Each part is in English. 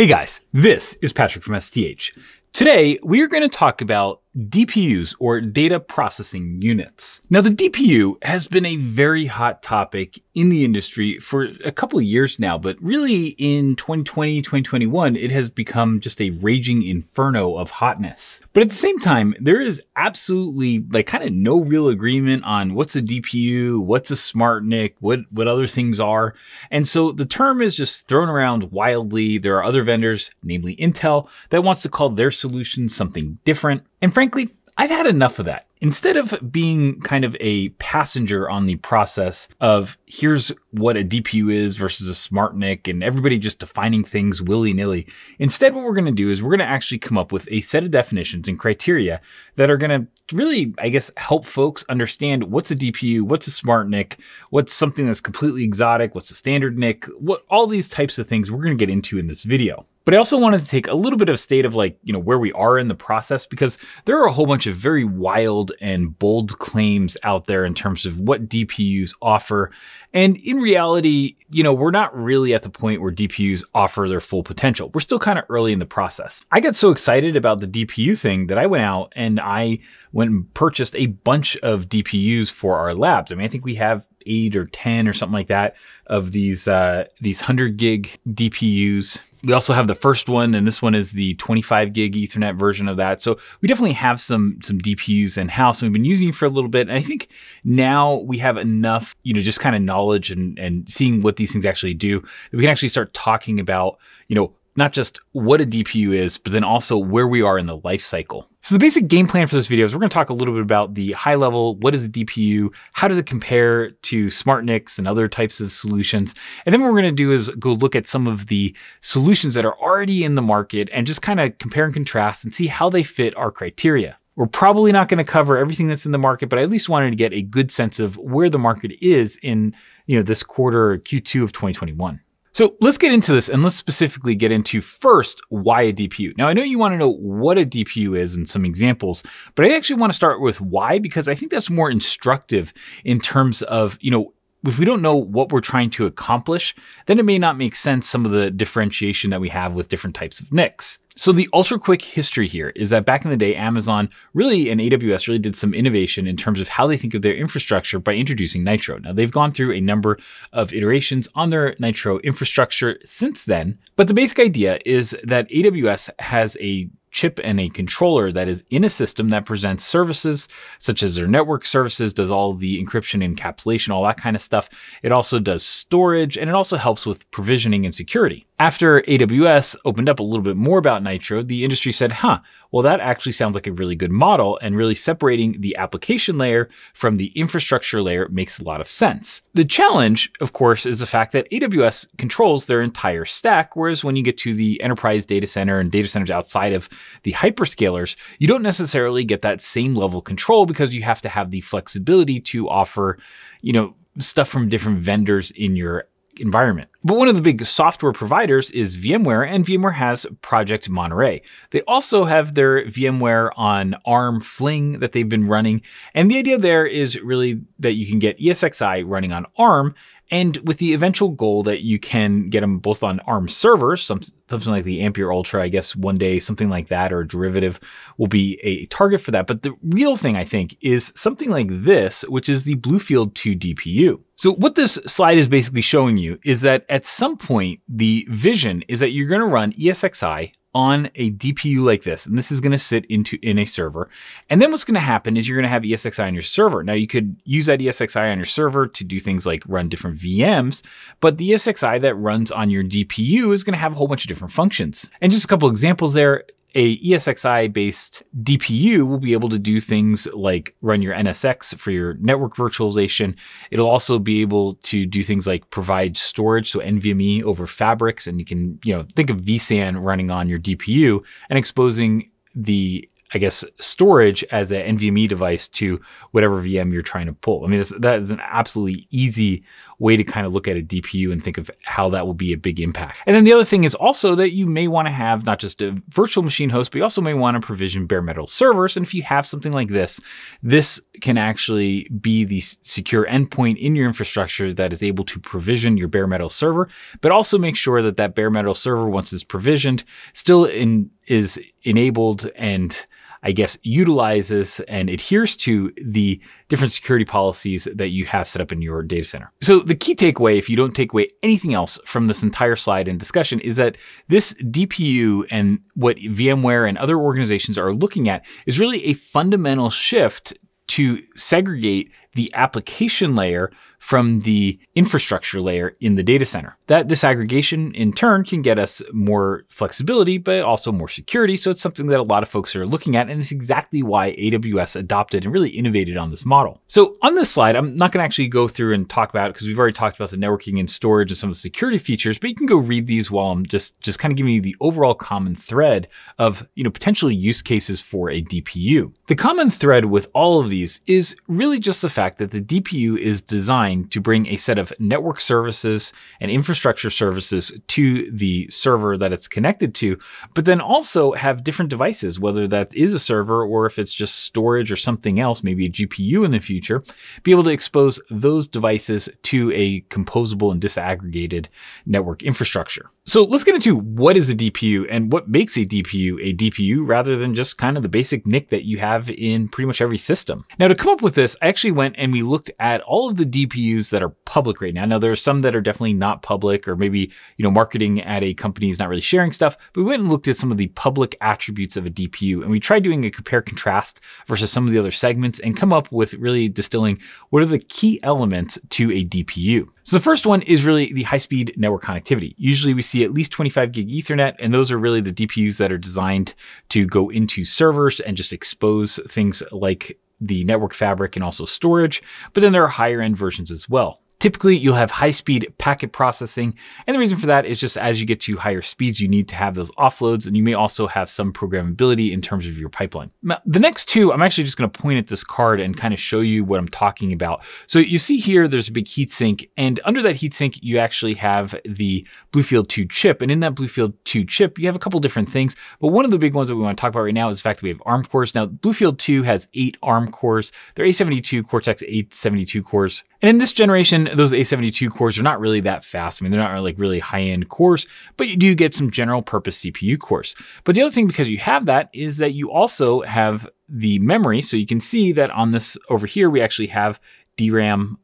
Hey guys, this is Patrick from STH. Today, we are going to talk about DPUs, or data processing units. Now, the DPU has been a very hot topic in the industry for a couple of years now, but really in 2020, 2021, it has become just a raging inferno of hotness. But at the same time, there is absolutely like kind of no real agreement on what's a DPU, what's a smart NIC, what, what other things are. And so the term is just thrown around wildly. There are other vendors, namely Intel, that wants to call their solution something different. And frankly, I've had enough of that. Instead of being kind of a passenger on the process of here's what a DPU is versus a smart NIC and everybody just defining things willy nilly, instead, what we're going to do is we're going to actually come up with a set of definitions and criteria that are going to really, I guess, help folks understand what's a DPU, what's a smart NIC, what's something that's completely exotic, what's a standard NIC, what all these types of things we're going to get into in this video. But I also wanted to take a little bit of state of like, you know, where we are in the process because there are a whole bunch of very wild and bold claims out there in terms of what DPUs offer. And in reality, you know, we're not really at the point where DPUs offer their full potential. We're still kind of early in the process. I got so excited about the DPU thing that I went out and I went and purchased a bunch of DPUs for our labs. I mean, I think we have eight or ten or something like that of these uh, these hundred gig DPUs. We also have the first one, and this one is the 25 gig Ethernet version of that. So we definitely have some some DPUs in house, and we've been using it for a little bit. And I think now we have enough, you know, just kind of knowledge and and seeing what these things actually do that we can actually start talking about, you know, not just what a DPU is, but then also where we are in the life cycle so the basic game plan for this video is we're gonna talk a little bit about the high level, what is a DPU, how does it compare to smart NICs and other types of solutions. And then what we're gonna do is go look at some of the solutions that are already in the market and just kind of compare and contrast and see how they fit our criteria. We're probably not gonna cover everything that's in the market, but I at least wanted to get a good sense of where the market is in you know, this quarter, Q2 of 2021. So let's get into this and let's specifically get into first why a DPU. Now I know you want to know what a DPU is and some examples, but I actually want to start with why because I think that's more instructive in terms of, you know, if we don't know what we're trying to accomplish, then it may not make sense some of the differentiation that we have with different types of NICs. So the ultra quick history here is that back in the day, Amazon really and AWS really did some innovation in terms of how they think of their infrastructure by introducing Nitro. Now they've gone through a number of iterations on their Nitro infrastructure since then, but the basic idea is that AWS has a chip and a controller that is in a system that presents services such as their network services, does all the encryption, encapsulation, all that kind of stuff. It also does storage, and it also helps with provisioning and security. After AWS opened up a little bit more about Nitro, the industry said, huh, well, that actually sounds like a really good model, and really separating the application layer from the infrastructure layer makes a lot of sense. The challenge, of course, is the fact that AWS controls their entire stack, whereas when you get to the enterprise data center and data centers outside of the hyperscalers, you don't necessarily get that same level of control because you have to have the flexibility to offer, you know, stuff from different vendors in your environment. But one of the big software providers is VMware, and VMware has Project Monterey. They also have their VMware on ARM Fling that they've been running. And the idea there is really that you can get ESXi running on ARM and with the eventual goal that you can get them both on ARM servers, some, something like the Ampere Ultra, I guess one day, something like that, or a derivative will be a target for that. But the real thing, I think, is something like this, which is the Bluefield 2 DPU. So what this slide is basically showing you is that at some point, the vision is that you're going to run ESXi on a DPU like this, and this is going to sit into in a server. And then what's going to happen is you're going to have ESXi on your server. Now you could use that ESXi on your server to do things like run different VMs, but the ESXi that runs on your DPU is going to have a whole bunch of different functions. And just a couple examples there, a ESXi based DPU will be able to do things like run your NSX for your network virtualization. It'll also be able to do things like provide storage, so NVMe over fabrics, and you can, you know, think of vSAN running on your DPU and exposing the I guess storage as an NVMe device to whatever VM you're trying to pull. I mean, that is an absolutely easy way to kind of look at a DPU and think of how that will be a big impact. And then the other thing is also that you may want to have not just a virtual machine host, but you also may want to provision bare metal servers. And if you have something like this, this can actually be the secure endpoint in your infrastructure that is able to provision your bare metal server, but also make sure that that bare metal server, once it's provisioned, still in, is enabled and I guess, utilizes and adheres to the different security policies that you have set up in your data center. So the key takeaway, if you don't take away anything else from this entire slide and discussion, is that this DPU and what VMware and other organizations are looking at is really a fundamental shift to segregate the application layer from the infrastructure layer in the data center. That disaggregation in turn can get us more flexibility, but also more security. So it's something that a lot of folks are looking at, and it's exactly why AWS adopted and really innovated on this model. So on this slide, I'm not gonna actually go through and talk about it because we've already talked about the networking and storage and some of the security features, but you can go read these while I'm just, just kind of giving you the overall common thread of you know potentially use cases for a DPU. The common thread with all of these is really just the fact that the DPU is designed to bring a set of network services and infrastructure services to the server that it's connected to, but then also have different devices, whether that is a server or if it's just storage or something else, maybe a GPU in the future, be able to expose those devices to a composable and disaggregated network infrastructure. So let's get into what is a DPU and what makes a DPU a DPU rather than just kind of the basic NIC that you have in pretty much every system. Now to come up with this, I actually went and we looked at all of the DPUs GPUs that are public right now. Now there are some that are definitely not public, or maybe you know marketing at a company is not really sharing stuff. But we went and looked at some of the public attributes of a DPU, and we tried doing a compare contrast versus some of the other segments, and come up with really distilling what are the key elements to a DPU. So the first one is really the high-speed network connectivity. Usually we see at least 25 gig Ethernet, and those are really the DPUs that are designed to go into servers and just expose things like the network fabric and also storage, but then there are higher end versions as well. Typically, you'll have high speed packet processing. And the reason for that is just as you get to higher speeds, you need to have those offloads and you may also have some programmability in terms of your pipeline. Now, the next two, I'm actually just gonna point at this card and kind of show you what I'm talking about. So you see here, there's a big heatsink and under that heatsink, you actually have the Bluefield 2 chip. And in that Bluefield 2 chip, you have a couple different things, but one of the big ones that we wanna talk about right now is the fact that we have ARM cores. Now, Bluefield 2 has eight ARM cores. They're A72 Cortex A72 cores. And in this generation, those A72 cores are not really that fast. I mean, they're not like really high-end cores, but you do get some general purpose CPU cores. But the other thing, because you have that, is that you also have the memory. So you can see that on this over here, we actually have DRAM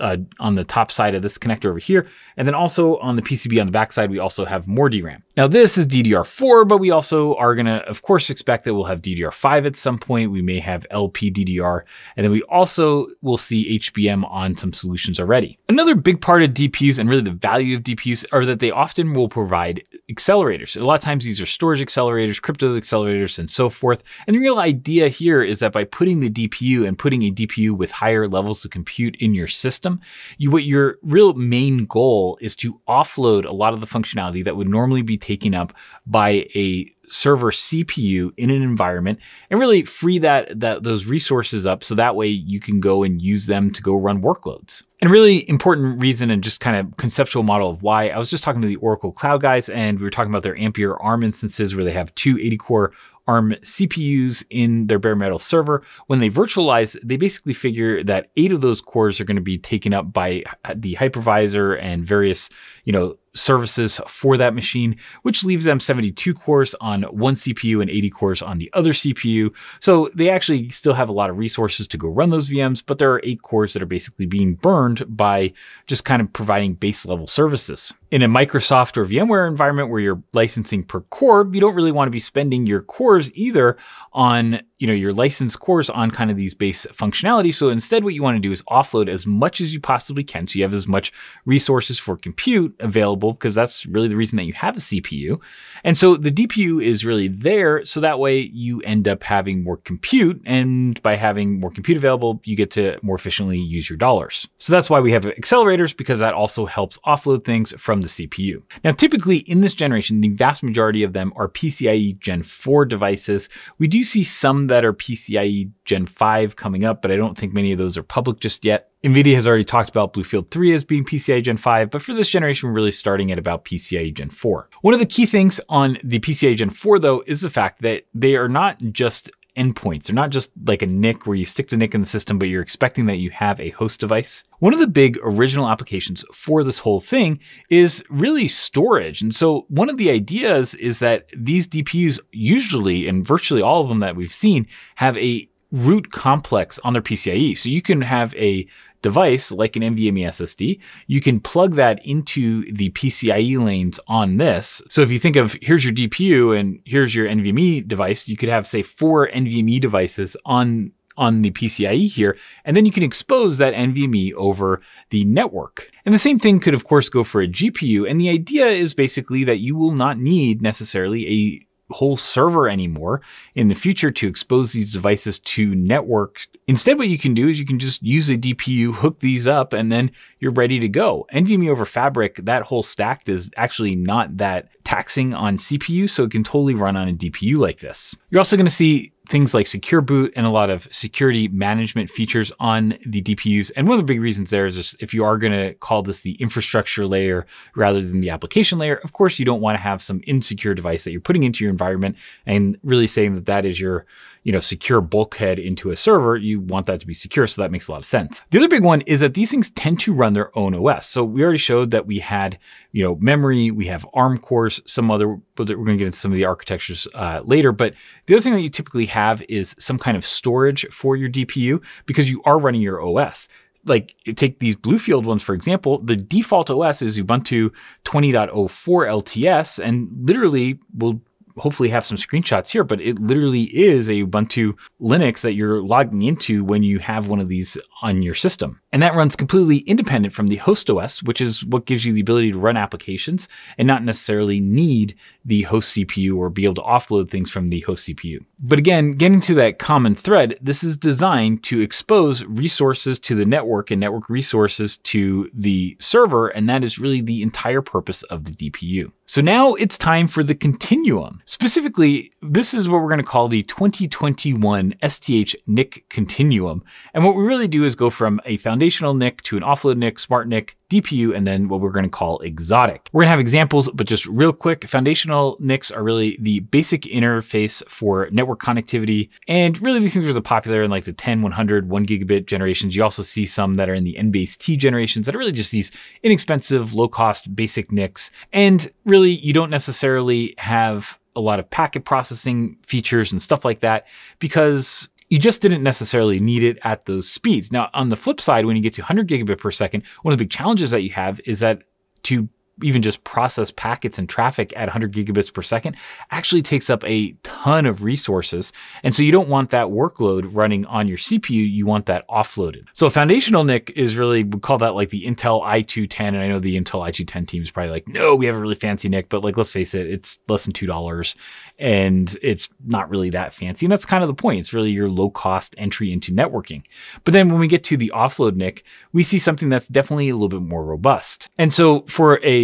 uh, on the top side of this connector over here. And then also on the PCB on the back side, we also have more DRAM. Now this is DDR4, but we also are gonna, of course, expect that we'll have DDR5 at some point. We may have LPDDR, and then we also will see HBM on some solutions already. Another big part of DPUs and really the value of DPUs are that they often will provide accelerators. A lot of times these are storage accelerators, crypto accelerators, and so forth. And the real idea here is that by putting the DPU and putting a DPU with higher levels of compute in your system. You, what your real main goal is to offload a lot of the functionality that would normally be taken up by a server CPU in an environment and really free that, that those resources up so that way you can go and use them to go run workloads. And really important reason and just kind of conceptual model of why I was just talking to the Oracle Cloud guys and we were talking about their Ampere ARM instances where they have two 80 core ARM CPUs in their bare metal server. When they virtualize, they basically figure that eight of those cores are going to be taken up by uh, the hypervisor and various, you know, services for that machine, which leaves them 72 cores on one CPU and 80 cores on the other CPU. So they actually still have a lot of resources to go run those VMs, but there are eight cores that are basically being burned by just kind of providing base level services. In a Microsoft or VMware environment where you're licensing per core, you don't really want to be spending your cores either on you know, your licensed course on kind of these base functionality. So instead what you want to do is offload as much as you possibly can. So you have as much resources for compute available because that's really the reason that you have a CPU. And so the DPU is really there. So that way you end up having more compute. And by having more compute available, you get to more efficiently use your dollars. So that's why we have accelerators because that also helps offload things from the CPU. Now, typically in this generation, the vast majority of them are PCIe Gen 4 devices. We do see some that are PCIe Gen 5 coming up, but I don't think many of those are public just yet. NVIDIA has already talked about Bluefield 3 as being PCIe Gen 5, but for this generation, we're really starting at about PCIe Gen 4. One of the key things on the PCIe Gen 4, though, is the fact that they are not just endpoints. They're not just like a NIC where you stick the NIC in the system, but you're expecting that you have a host device. One of the big original applications for this whole thing is really storage. And so one of the ideas is that these DPUs usually, and virtually all of them that we've seen, have a root complex on their PCIe. So you can have a device, like an NVMe SSD, you can plug that into the PCIe lanes on this. So if you think of here's your DPU and here's your NVMe device, you could have say four NVMe devices on on the PCIe here, and then you can expose that NVMe over the network. And the same thing could of course go for a GPU, and the idea is basically that you will not need necessarily a whole server anymore in the future to expose these devices to networks. Instead, what you can do is you can just use a DPU, hook these up, and then you're ready to go. NVMe over Fabric, that whole stack is actually not that taxing on CPU, so it can totally run on a DPU like this. You're also going to see things like secure boot and a lot of security management features on the DPUs. And one of the big reasons there is just if you are going to call this the infrastructure layer rather than the application layer, of course, you don't want to have some insecure device that you're putting into your environment and really saying that that is your you know, secure bulkhead into a server, you want that to be secure. So that makes a lot of sense. The other big one is that these things tend to run their own OS. So we already showed that we had, you know, memory, we have ARM cores, some other, we're going to get into some of the architectures uh, later. But the other thing that you typically have is some kind of storage for your DPU because you are running your OS like take these Bluefield ones for example, the default OS is Ubuntu 20.04 LTS, and literally will hopefully have some screenshots here, but it literally is a Ubuntu Linux that you're logging into when you have one of these on your system. And that runs completely independent from the host OS, which is what gives you the ability to run applications and not necessarily need the host CPU or be able to offload things from the host CPU. But again, getting to that common thread, this is designed to expose resources to the network and network resources to the server, and that is really the entire purpose of the DPU. So now it's time for the continuum. Specifically, this is what we're going to call the 2021 STH NIC continuum. And what we really do is go from a foundational NIC to an offload NIC, smart NIC, DPU, and then what we're gonna call exotic. We're gonna have examples, but just real quick, foundational NICs are really the basic interface for network connectivity. And really these things are the popular in like the 10, 100, one gigabit generations. You also see some that are in the N-base T generations that are really just these inexpensive, low cost, basic NICs. And really you don't necessarily have a lot of packet processing features and stuff like that because you just didn't necessarily need it at those speeds. Now, on the flip side, when you get to 100 gigabit per second, one of the big challenges that you have is that to even just process packets and traffic at 100 gigabits per second actually takes up a ton of resources. And so you don't want that workload running on your CPU, you want that offloaded. So a foundational NIC is really, we call that like the Intel i210. And I know the Intel i210 team is probably like, no, we have a really fancy NIC, but like, let's face it, it's less than $2 and it's not really that fancy. And that's kind of the point. It's really your low cost entry into networking. But then when we get to the offload NIC, we see something that's definitely a little bit more robust. And so for a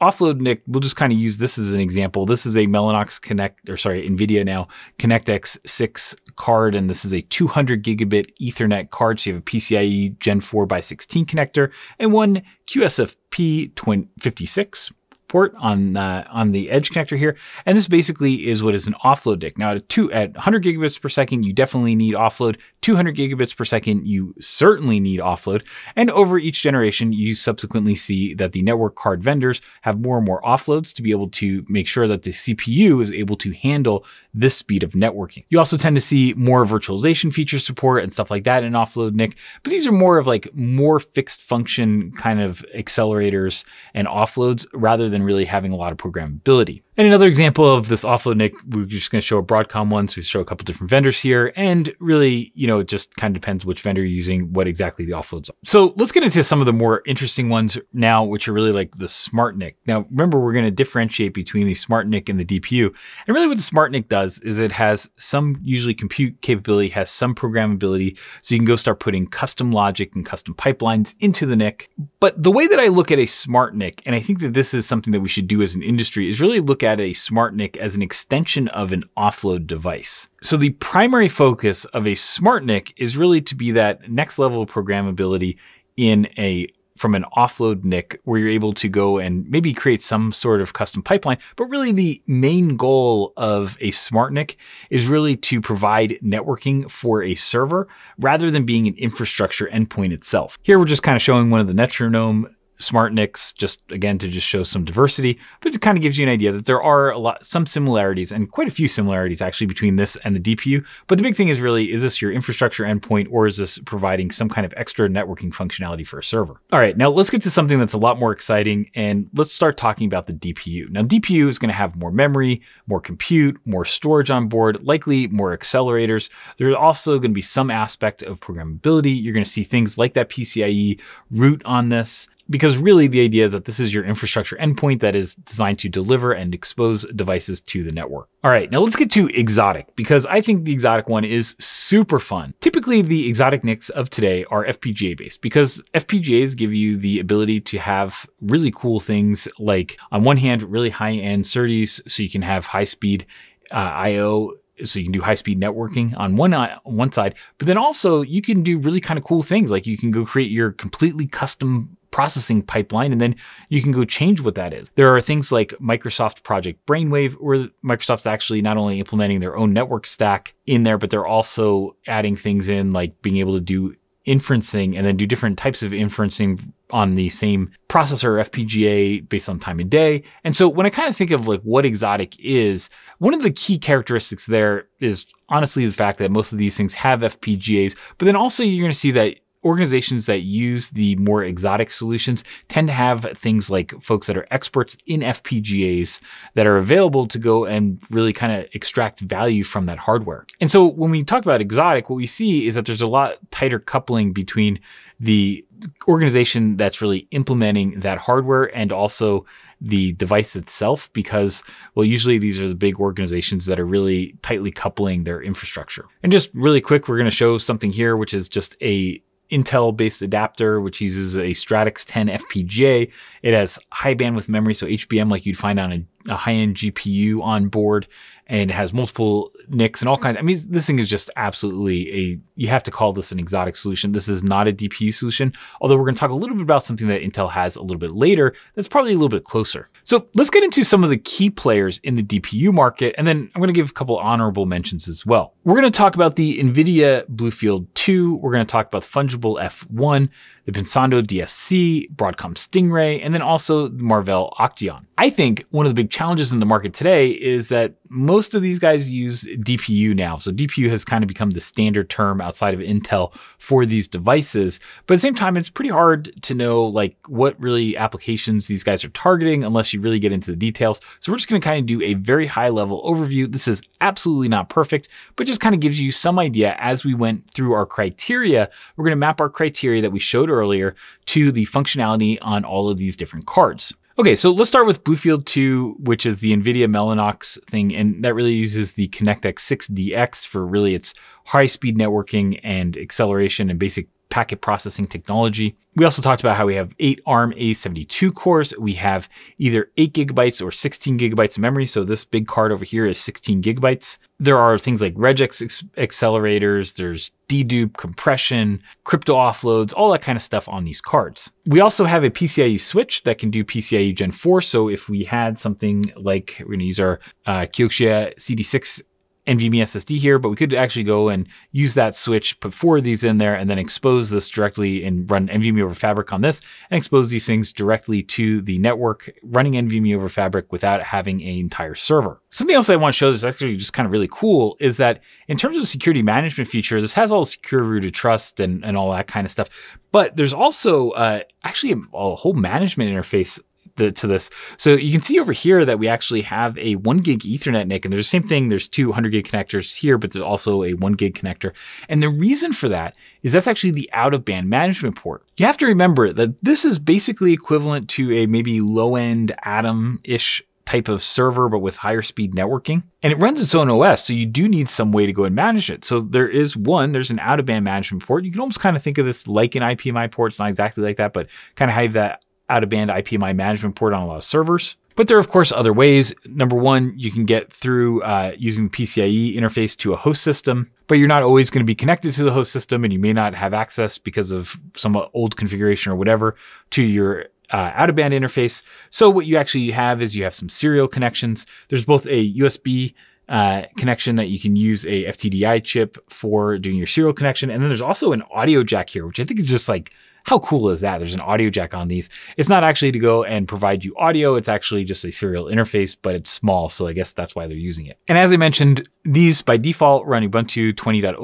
offload NIC, we'll just kind of use this as an example. This is a Mellanox Connect, or sorry, NVIDIA now, ConnectX 6 card, and this is a 200 gigabit Ethernet card. So you have a PCIe Gen 4 by 16 connector and one QSFP 56 port on uh, on the edge connector here. And this basically is what is an offload dick. Now at, two, at 100 gigabits per second, you definitely need offload. 200 gigabits per second, you certainly need offload. And over each generation, you subsequently see that the network card vendors have more and more offloads to be able to make sure that the CPU is able to handle this speed of networking. You also tend to see more virtualization feature support and stuff like that in offload NIC, but these are more of like more fixed function kind of accelerators and offloads rather than than really having a lot of programmability. And another example of this offload NIC, we're just going to show a Broadcom one. So we show a couple different vendors here. And really, you know, it just kind of depends which vendor you're using, what exactly the offloads are. So let's get into some of the more interesting ones now, which are really like the smart NIC. Now, remember, we're going to differentiate between the smart NIC and the DPU. And really what the smart NIC does is it has some usually compute capability, has some programmability. So you can go start putting custom logic and custom pipelines into the NIC. But the way that I look at a smart NIC, and I think that this is something that we should do as an industry, is really look at at a SmartNIC as an extension of an offload device. So the primary focus of a SmartNIC is really to be that next level of programmability in a from an offload NIC where you're able to go and maybe create some sort of custom pipeline. But really, the main goal of a smart NIC is really to provide networking for a server rather than being an infrastructure endpoint itself. Here, we're just kind of showing one of the Netronome smart NICs just again to just show some diversity, but it kind of gives you an idea that there are a lot, some similarities and quite a few similarities actually between this and the DPU. But the big thing is really, is this your infrastructure endpoint or is this providing some kind of extra networking functionality for a server? All right, now let's get to something that's a lot more exciting and let's start talking about the DPU. Now DPU is gonna have more memory, more compute, more storage on board, likely more accelerators. There's also gonna be some aspect of programmability. You're gonna see things like that PCIe root on this because really the idea is that this is your infrastructure endpoint that is designed to deliver and expose devices to the network. All right, now let's get to exotic because I think the exotic one is super fun. Typically the exotic NICs of today are FPGA based because FPGAs give you the ability to have really cool things like on one hand, really high end SerDes so you can have high speed uh, IO so you can do high speed networking on one on uh, one side, but then also you can do really kind of cool things like you can go create your completely custom processing pipeline, and then you can go change what that is. There are things like Microsoft Project Brainwave, where Microsoft's actually not only implementing their own network stack in there, but they're also adding things in like being able to do inferencing and then do different types of inferencing on the same processor FPGA based on time of day. And so when I kind of think of like what exotic is, one of the key characteristics there is honestly the fact that most of these things have FPGAs, but then also you're going to see that organizations that use the more exotic solutions tend to have things like folks that are experts in FPGAs that are available to go and really kind of extract value from that hardware. And so when we talk about exotic, what we see is that there's a lot tighter coupling between the organization that's really implementing that hardware and also the device itself because well usually these are the big organizations that are really tightly coupling their infrastructure and just really quick we're going to show something here which is just a Intel based adapter, which uses a Stratix 10 FPGA. It has high bandwidth memory, so HBM like you'd find on a, a high end GPU on board, and it has multiple NICs and all kinds. I mean, this thing is just absolutely a, you have to call this an exotic solution. This is not a DPU solution, although we're going to talk a little bit about something that Intel has a little bit later that's probably a little bit closer. So let's get into some of the key players in the DPU market, and then I'm going to give a couple honorable mentions as well. We're going to talk about the NVIDIA Bluefield 2. We're going to talk about Fungible F1, the Pensando DSC, Broadcom Stingray, and then also Marvell Octeon. I think one of the big challenges in the market today is that most of these guys use DPU now. So DPU has kind of become the standard term outside of Intel for these devices. But at the same time, it's pretty hard to know like what really applications these guys are targeting unless you really get into the details. So we're just going to kind of do a very high level overview. This is absolutely not perfect, but just just kind of gives you some idea as we went through our criteria, we're going to map our criteria that we showed earlier to the functionality on all of these different cards. Okay, so let's start with Bluefield 2, which is the NVIDIA Mellanox thing, and that really uses the ConnectX 6DX for really its high-speed networking and acceleration and basic packet processing technology. We also talked about how we have eight ARM A72 cores. We have either eight gigabytes or 16 gigabytes of memory. So this big card over here is 16 gigabytes. There are things like regex accelerators, there's dedupe, compression, crypto offloads, all that kind of stuff on these cards. We also have a PCIe switch that can do PCIe Gen 4. So if we had something like, we're gonna use our uh, Kioxia CD6 NVMe SSD here, but we could actually go and use that switch, put four of these in there, and then expose this directly and run NVMe over Fabric on this and expose these things directly to the network running NVMe over Fabric without having an entire server. Something else I want to show that's actually just kind of really cool is that in terms of security management features, this has all the secure rooted trust and, and all that kind of stuff. But there's also uh, actually a, a whole management interface the, to this. So you can see over here that we actually have a one gig ethernet NIC and there's the same thing. There's two 100 gig connectors here, but there's also a one gig connector. And the reason for that is that's actually the out of band management port. You have to remember that this is basically equivalent to a maybe low end Atom-ish type of server, but with higher speed networking. And it runs its own OS, so you do need some way to go and manage it. So there is one, there's an out of band management port. You can almost kind of think of this like an IPMI port. It's not exactly like that, but kind of have that out of band IPMI management port on a lot of servers. But there are, of course, other ways. Number one, you can get through uh, using the PCIe interface to a host system, but you're not always going to be connected to the host system and you may not have access because of some old configuration or whatever to your uh, out of band interface. So what you actually have is you have some serial connections. There's both a USB uh, connection that you can use a FTDI chip for doing your serial connection. And then there's also an audio jack here, which I think is just like how cool is that? There's an audio jack on these. It's not actually to go and provide you audio. It's actually just a serial interface, but it's small. So I guess that's why they're using it. And as I mentioned, these by default run Ubuntu 20.04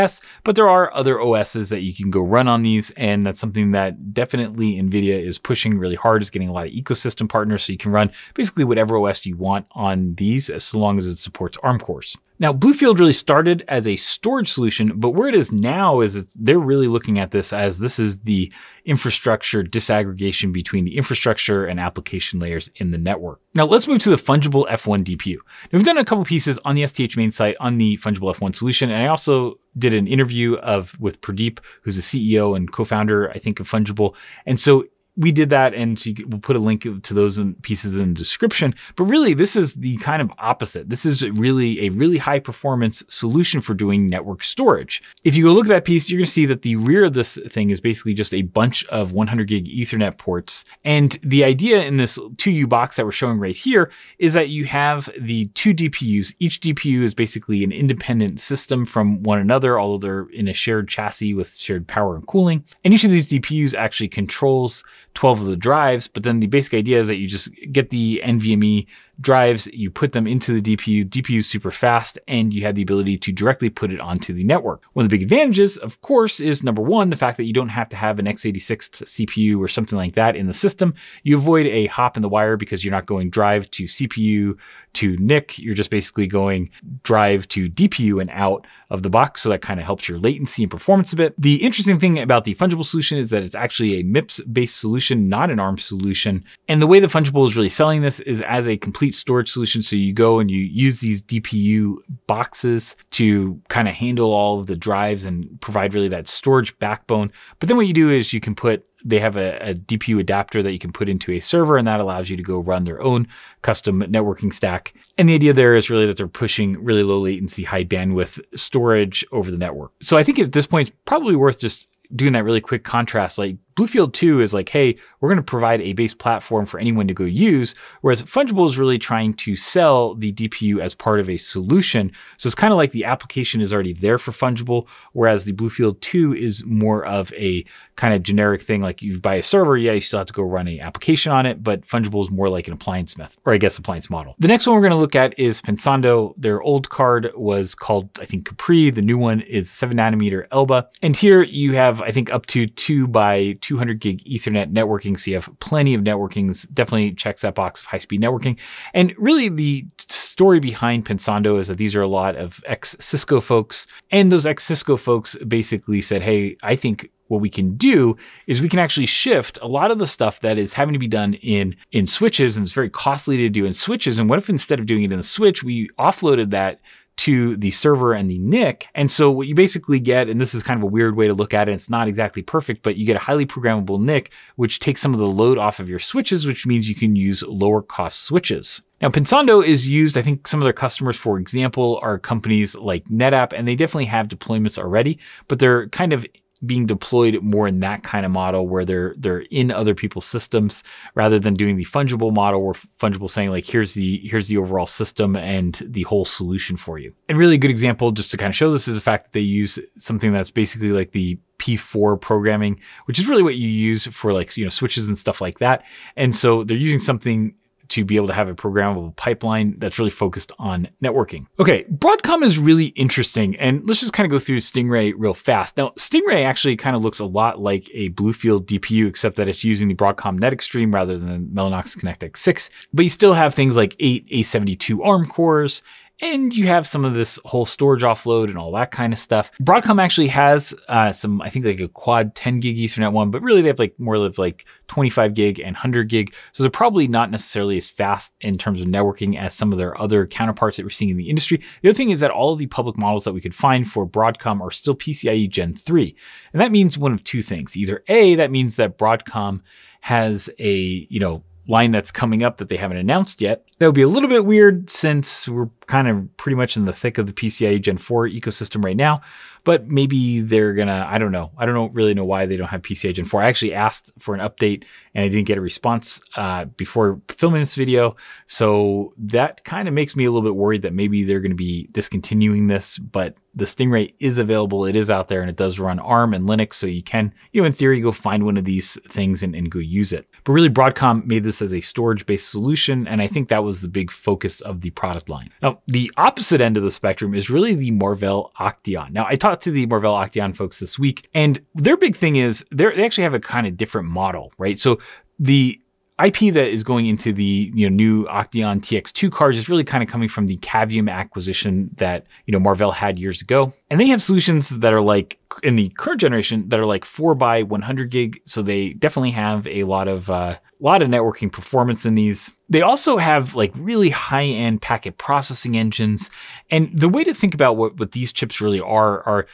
LTS, but there are other OSs that you can go run on these. And that's something that definitely NVIDIA is pushing really hard is getting a lot of ecosystem partners. So you can run basically whatever OS you want on these as long as it supports ARM cores. Now, Bluefield really started as a storage solution, but where it is now is they're really looking at this as this is the infrastructure disaggregation between the infrastructure and application layers in the network. Now, let's move to the fungible F1 DPU. Now, we've done a couple pieces on the STH main site on the fungible F1 solution, and I also did an interview of with Pradeep, who's the CEO and co-founder, I think, of Fungible. And so we did that and she, we'll put a link to those in pieces in the description. But really, this is the kind of opposite. This is really a really high performance solution for doing network storage. If you go look at that piece, you're gonna see that the rear of this thing is basically just a bunch of 100 gig ethernet ports. And the idea in this 2U box that we're showing right here is that you have the two DPUs. Each DPU is basically an independent system from one another, although they're in a shared chassis with shared power and cooling. And each of these DPUs actually controls 12 of the drives. But then the basic idea is that you just get the NVMe drives, you put them into the DPU, DPU is super fast, and you have the ability to directly put it onto the network. One of the big advantages, of course, is number one, the fact that you don't have to have an x86 CPU or something like that in the system. You avoid a hop in the wire because you're not going drive to CPU to NIC. You're just basically going drive to DPU and out of the box. So that kind of helps your latency and performance a bit. The interesting thing about the fungible solution is that it's actually a MIPS based solution, not an ARM solution. And the way that Fungible is really selling this is as a complete complete storage solution. So you go and you use these DPU boxes to kind of handle all of the drives and provide really that storage backbone. But then what you do is you can put they have a, a, DPU adapter that you can put into a server, and that allows you to go run their own custom networking stack. And the idea there is really that they're pushing really low latency, high bandwidth storage over the network. So I think at this point, it's probably worth just doing that really quick contrast. Like Bluefield 2 is like, hey, we're going to provide a base platform for anyone to go use, whereas Fungible is really trying to sell the DPU as part of a solution. So it's kind of like the application is already there for Fungible, whereas the Bluefield 2 is more of a kind of generic thing. Like you buy a server, yeah, you still have to go run an application on it, but Fungible is more like an appliance method, or I guess appliance model. The next one we're going to look at is Pensando. Their old card was called, I think, Capri. The new one is 7 nanometer Elba. And here you have, I think, up to 2 by 200 gig Ethernet networking, so you have plenty of networkings. Definitely checks that box of high speed networking. And really, the story behind Pensando is that these are a lot of ex Cisco folks, and those ex Cisco folks basically said, "Hey, I think." What we can do is we can actually shift a lot of the stuff that is having to be done in in switches and it's very costly to do in switches. And what if instead of doing it in the switch, we offloaded that to the server and the NIC. And so what you basically get, and this is kind of a weird way to look at it, it's not exactly perfect, but you get a highly programmable NIC, which takes some of the load off of your switches, which means you can use lower cost switches. Now, Pensando is used, I think some of their customers, for example, are companies like NetApp, and they definitely have deployments already, but they're kind of being deployed more in that kind of model where they're they're in other people's systems rather than doing the fungible model where fungible saying like here's the here's the overall system and the whole solution for you. And really a good example just to kind of show this is the fact that they use something that's basically like the P4 programming, which is really what you use for like, you know, switches and stuff like that. And so they're using something to be able to have a programmable pipeline that's really focused on networking. Okay, Broadcom is really interesting. And let's just kind of go through Stingray real fast. Now, Stingray actually kind of looks a lot like a Bluefield DPU, except that it's using the Broadcom NetExtreme rather than the Mellanox ConnectX 6 But you still have things like eight A72 ARM cores and you have some of this whole storage offload and all that kind of stuff. Broadcom actually has uh, some, I think like a quad 10 gig ethernet one, but really they have like more of like 25 gig and 100 gig. So they're probably not necessarily as fast in terms of networking as some of their other counterparts that we're seeing in the industry. The other thing is that all of the public models that we could find for Broadcom are still PCIe Gen 3. And that means one of two things. Either A, that means that Broadcom has a, you know, line that's coming up that they haven't announced yet. That would be a little bit weird since we're kind of pretty much in the thick of the PCIe Gen 4 ecosystem right now but maybe they're gonna. I don't know. I don't really know why they don't have PCI Gen 4. I actually asked for an update and I didn't get a response uh, before filming this video, so that kind of makes me a little bit worried that maybe they're going to be discontinuing this. But the Stingray is available. It is out there and it does run ARM and Linux. So you can, you know, in theory, go find one of these things and, and go use it. But really, Broadcom made this as a storage based solution. And I think that was the big focus of the product line. Now, the opposite end of the spectrum is really the Marvell Octeon. Now, I talked to the Marvell Octeon folks this week, and their big thing is they actually have a kind of different model, right? So the IP that is going into the you know, new Octeon TX2 cards is really kind of coming from the Cavium acquisition that you know Marvell had years ago and they have solutions that are like in the current generation that are like four by 100 gig. So they definitely have a lot of a uh, lot of networking performance in these. They also have like really high end packet processing engines. And the way to think about what, what these chips really are are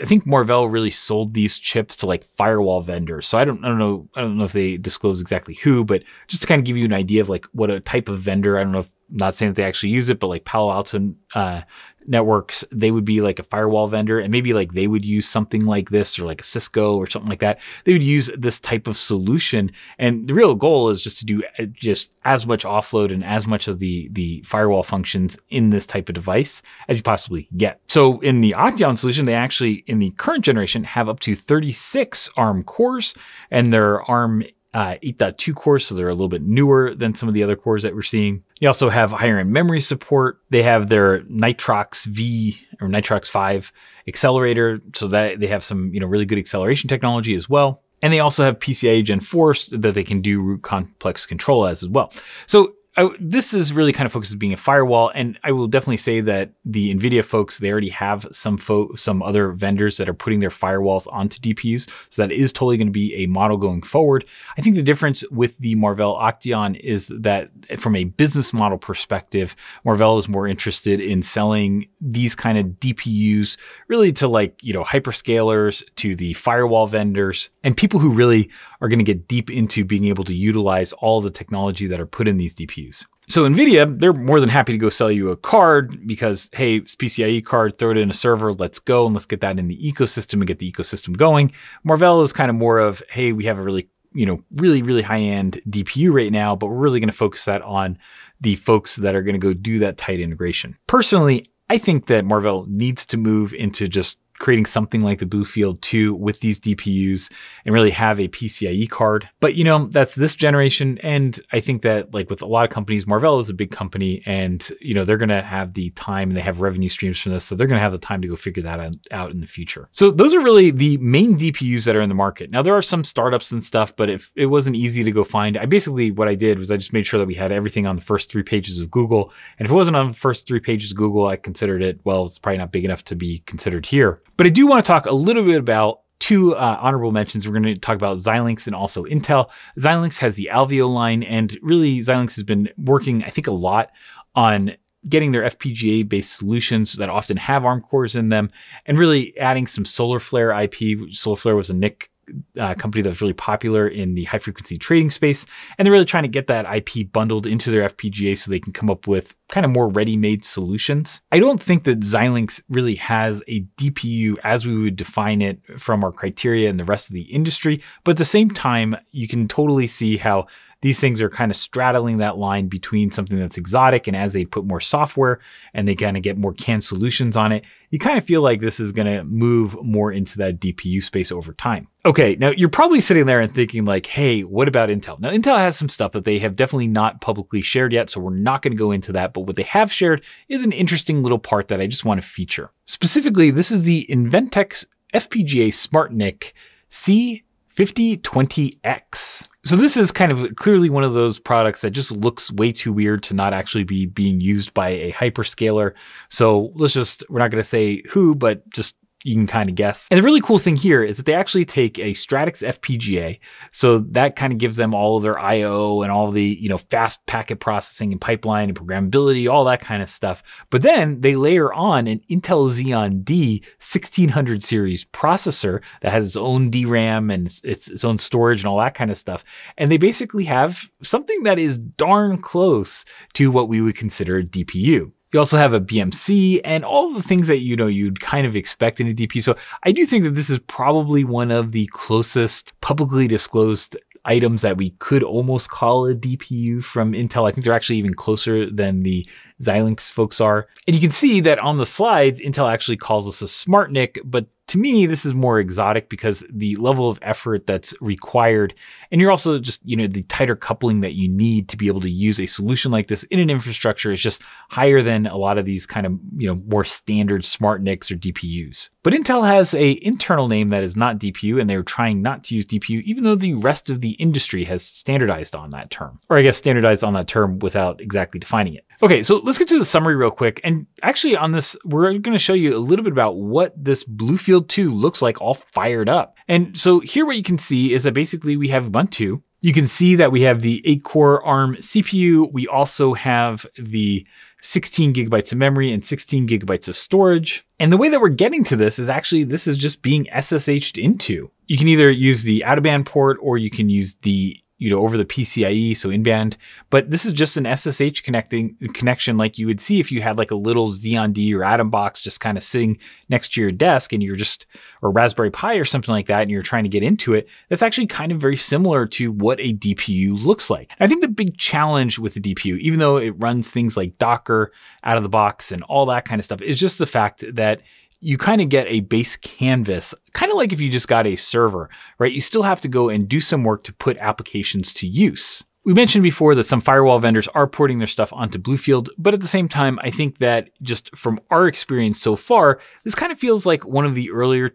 I think Marvell really sold these chips to like firewall vendors. So I don't I don't know I don't know if they disclose exactly who, but just to kind of give you an idea of like what a type of vendor. I don't know if not saying that they actually use it, but like Palo Alto uh, networks, they would be like a firewall vendor and maybe like they would use something like this or like a Cisco or something like that. They would use this type of solution. And the real goal is just to do uh, just as much offload and as much of the, the firewall functions in this type of device as you possibly get. So in the Octeon solution, they actually in the current generation have up to 36 ARM cores and their ARM uh, 8.2 cores, so they're a little bit newer than some of the other cores that we're seeing. They also have higher end memory support. They have their Nitrox V or Nitrox 5 accelerator, so that they have some you know really good acceleration technology as well. And they also have PCIe Gen 4 that they can do root complex control as as well. So I, this is really kind of focused on being a firewall, and I will definitely say that the NVIDIA folks they already have some some other vendors that are putting their firewalls onto DPUs, so that is totally going to be a model going forward. I think the difference with the Marvell Octeon is that from a business model perspective, Marvell is more interested in selling these kind of DPUs really to like you know hyperscalers, to the firewall vendors, and people who really are going to get deep into being able to utilize all the technology that are put in these DPUs. So NVIDIA, they're more than happy to go sell you a card because, hey, it's PCIe card, throw it in a server, let's go and let's get that in the ecosystem and get the ecosystem going. Marvell is kind of more of, hey, we have a really, you know, really, really high-end DPU right now, but we're really going to focus that on the folks that are going to go do that tight integration. Personally, I think that Marvell needs to move into just creating something like the Bluefield 2 with these DPUs and really have a PCIe card. But you know, that's this generation. And I think that like with a lot of companies, Marvell is a big company and you know, they're going to have the time and they have revenue streams from this. So they're going to have the time to go figure that out in the future. So those are really the main DPUs that are in the market. Now there are some startups and stuff, but if it wasn't easy to go find, I basically, what I did was I just made sure that we had everything on the first three pages of Google. And if it wasn't on the first three pages of Google, I considered it, well, it's probably not big enough to be considered here. But I do want to talk a little bit about two uh, honorable mentions. We're going to talk about Xilinx and also Intel. Xilinx has the Alveo line, and really, Xilinx has been working, I think, a lot on getting their FPGA based solutions that often have ARM cores in them and really adding some solar flare IP. Solar flare was a NIC uh, company that was really popular in the high frequency trading space. And they're really trying to get that IP bundled into their FPGA so they can come up with kind of more ready made solutions. I don't think that Xilinx really has a DPU as we would define it from our criteria and the rest of the industry. But at the same time, you can totally see how these things are kind of straddling that line between something that's exotic and as they put more software and they kind of get more canned solutions on it, you kind of feel like this is going to move more into that DPU space over time. Okay, now you're probably sitting there and thinking like, hey, what about Intel? Now Intel has some stuff that they have definitely not publicly shared yet, so we're not going to go into that, but what they have shared is an interesting little part that I just want to feature. Specifically, this is the Inventex FPGA SmartNIC C5020X. So this is kind of clearly one of those products that just looks way too weird to not actually be being used by a hyperscaler. So let's just, we're not going to say who, but just you can kind of guess. And the really cool thing here is that they actually take a Stratix FPGA. So that kind of gives them all of their IO and all the, you know, fast packet processing and pipeline and programmability, all that kind of stuff. But then they layer on an Intel Xeon D 1600 series processor that has its own DRAM and its, its, own storage and all that kind of stuff. And they basically have something that is darn close to what we would consider a DPU. You also have a BMC and all the things that you know you'd kind of expect in a DP. So I do think that this is probably one of the closest publicly disclosed items that we could almost call a DPU from Intel. I think they're actually even closer than the Xilinx folks are. And you can see that on the slides, Intel actually calls us a smart NIC, but to me, this is more exotic because the level of effort that's required, and you're also just, you know, the tighter coupling that you need to be able to use a solution like this in an infrastructure is just higher than a lot of these kind of, you know, more standard smart NICs or DPUs. But Intel has a internal name that is not DPU, and they're trying not to use DPU, even though the rest of the industry has standardized on that term, or I guess standardized on that term without exactly defining it. Okay, so let's get to the summary real quick. And actually on this, we're gonna show you a little bit about what this Bluefield 2 looks like all fired up. And so here what you can see is that basically we have Ubuntu. You can see that we have the 8-core ARM CPU. We also have the 16 gigabytes of memory and 16 gigabytes of storage. And the way that we're getting to this is actually, this is just being SSH'd into. You can either use the out of band port or you can use the you know, over the PCIe, so in-band. But this is just an SSH connecting connection like you would see if you had like a little Xeon D or Atom box just kind of sitting next to your desk and you're just, or Raspberry Pi or something like that, and you're trying to get into it. That's actually kind of very similar to what a DPU looks like. I think the big challenge with the DPU, even though it runs things like Docker out of the box and all that kind of stuff, is just the fact that you kind of get a base canvas, kind of like if you just got a server, right? You still have to go and do some work to put applications to use. We mentioned before that some firewall vendors are porting their stuff onto Bluefield, but at the same time, I think that just from our experience so far, this kind of feels like one of the earlier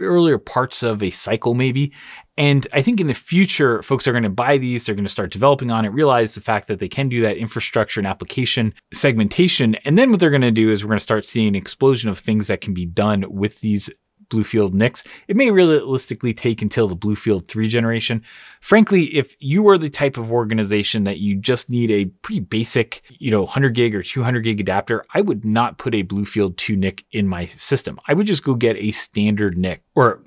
earlier parts of a cycle maybe, and I think in the future, folks are going to buy these, they're going to start developing on it, realize the fact that they can do that infrastructure and application segmentation. And then what they're going to do is we're going to start seeing an explosion of things that can be done with these Bluefield NICs. It may realistically take until the Bluefield 3 generation. Frankly, if you are the type of organization that you just need a pretty basic, you know, 100 gig or 200 gig adapter, I would not put a Bluefield 2 NIC in my system. I would just go get a standard NIC or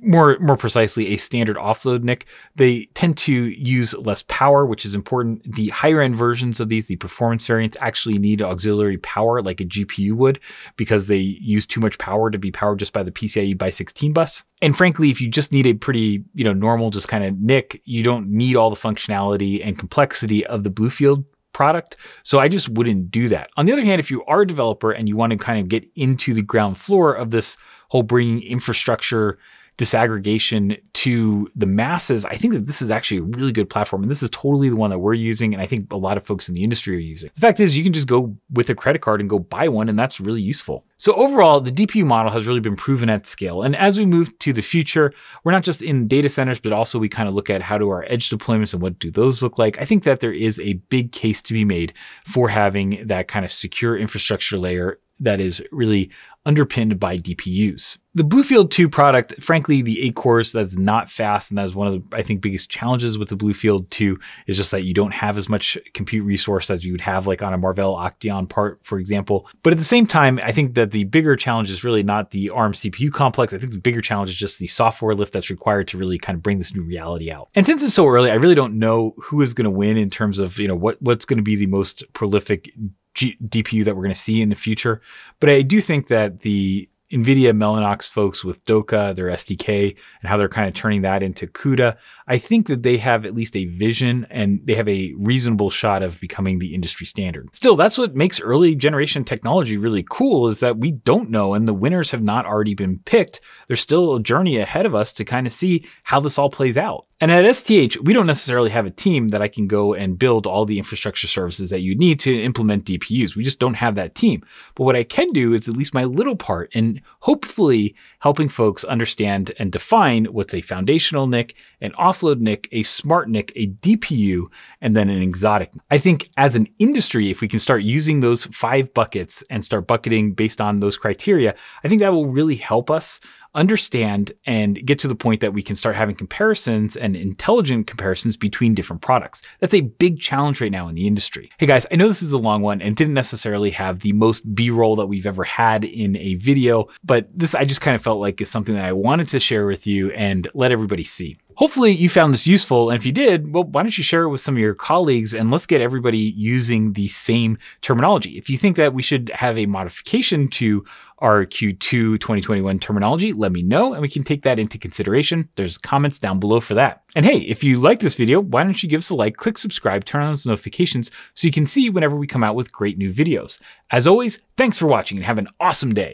more more precisely a standard offload NIC. They tend to use less power, which is important. The higher end versions of these, the performance variants, actually need auxiliary power like a GPU would because they use too much power to be powered just by the PCIe by 16 bus. And frankly, if you just need a pretty you know normal just kind of NIC, you don't need all the functionality and complexity of the Bluefield product. So I just wouldn't do that. On the other hand, if you are a developer and you want to kind of get into the ground floor of this whole bringing infrastructure disaggregation to the masses, I think that this is actually a really good platform. And this is totally the one that we're using. And I think a lot of folks in the industry are using. The fact is, you can just go with a credit card and go buy one, and that's really useful. So overall, the DPU model has really been proven at scale. And as we move to the future, we're not just in data centers, but also we kind of look at how do our edge deployments and what do those look like. I think that there is a big case to be made for having that kind of secure infrastructure layer that is really underpinned by DPUs. The Bluefield 2 product, frankly, the 8 cores, that's not fast. And that is one of the, I think, biggest challenges with the Bluefield 2 is just that you don't have as much compute resource as you would have like on a Marvell Octeon part, for example. But at the same time, I think that the bigger challenge is really not the ARM CPU complex. I think the bigger challenge is just the software lift that's required to really kind of bring this new reality out. And since it's so early, I really don't know who is going to win in terms of, you know, what, what's going to be the most prolific G DPU that we're going to see in the future. But I do think that the NVIDIA Mellanox folks with Doka, their SDK, and how they're kind of turning that into CUDA, I think that they have at least a vision and they have a reasonable shot of becoming the industry standard. Still, that's what makes early generation technology really cool is that we don't know and the winners have not already been picked. There's still a journey ahead of us to kind of see how this all plays out. And at STH, we don't necessarily have a team that I can go and build all the infrastructure services that you need to implement DPUs. We just don't have that team. But what I can do is at least my little part in hopefully helping folks understand and define what's a foundational NIC, an off offload NIC, a smart NIC, a DPU, and then an exotic. I think as an industry, if we can start using those five buckets and start bucketing based on those criteria, I think that will really help us understand and get to the point that we can start having comparisons and intelligent comparisons between different products. That's a big challenge right now in the industry. Hey guys, I know this is a long one and didn't necessarily have the most B-roll that we've ever had in a video, but this I just kind of felt like is something that I wanted to share with you and let everybody see. Hopefully you found this useful. And if you did, well, why don't you share it with some of your colleagues and let's get everybody using the same terminology. If you think that we should have a modification to our Q2 2021 terminology, let me know and we can take that into consideration. There's comments down below for that. And hey, if you like this video, why don't you give us a like, click subscribe, turn on those notifications so you can see whenever we come out with great new videos. As always, thanks for watching and have an awesome day.